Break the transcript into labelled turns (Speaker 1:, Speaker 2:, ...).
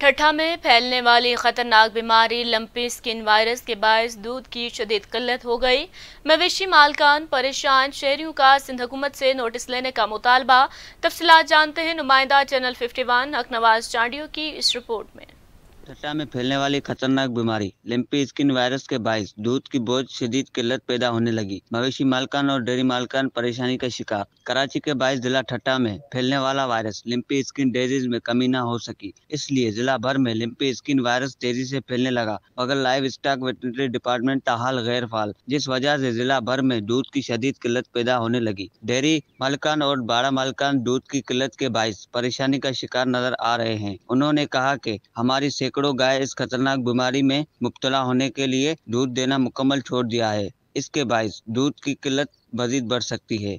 Speaker 1: ठट्ठा में फैलने वाली खतरनाक बीमारी लंपी स्किन वायरस के बायस दूध की शदीद किल्लत हो गई मवेशी मालकान परेशान शहरियों का सिंध हुकूमत से नोटिस लेने का मुतालबा तफसलात जानते हैं नुमाइंदा चैनल 51 हक नवाज चांडियो की इस रिपोर्ट में
Speaker 2: थट्टा में फैलने वाली खतरनाक बीमारी लिम्पी स्किन वायरस के बाइस दूध की बोझ शदीद किल्लत पैदा होने लगी मवेशी मालकान और डेयरी मालकान परेशानी का शिकार कराची के बाईस जिला ठट्टा में फैलने वाला वायरस लिम्पी स्किन डेजीज में कमी न हो सकी इसलिए जिला भर में लिम्पी स्किन वायरस तेजी से फैलने लगा मगर लाइव स्टॉक वेटनरी डिपार्टमेंट ताहाल गैर फाल जिस वजह से जिला भर में दूध की शदीद किल्लत पैदा होने लगी डेयरी मालकान और बाड़ा मालकान दूध की किल्लत के बाईस परेशानी का शिकार नजर आ रहे हैं उन्होंने कहा की हमारी सैकड़ों सैकड़ों गाय इस खतरनाक बीमारी में मुबतला होने के लिए दूध देना
Speaker 3: मुकम्मल छोड़ दिया है इसके बायस दूध की किल्लत मजीद बढ़ सकती है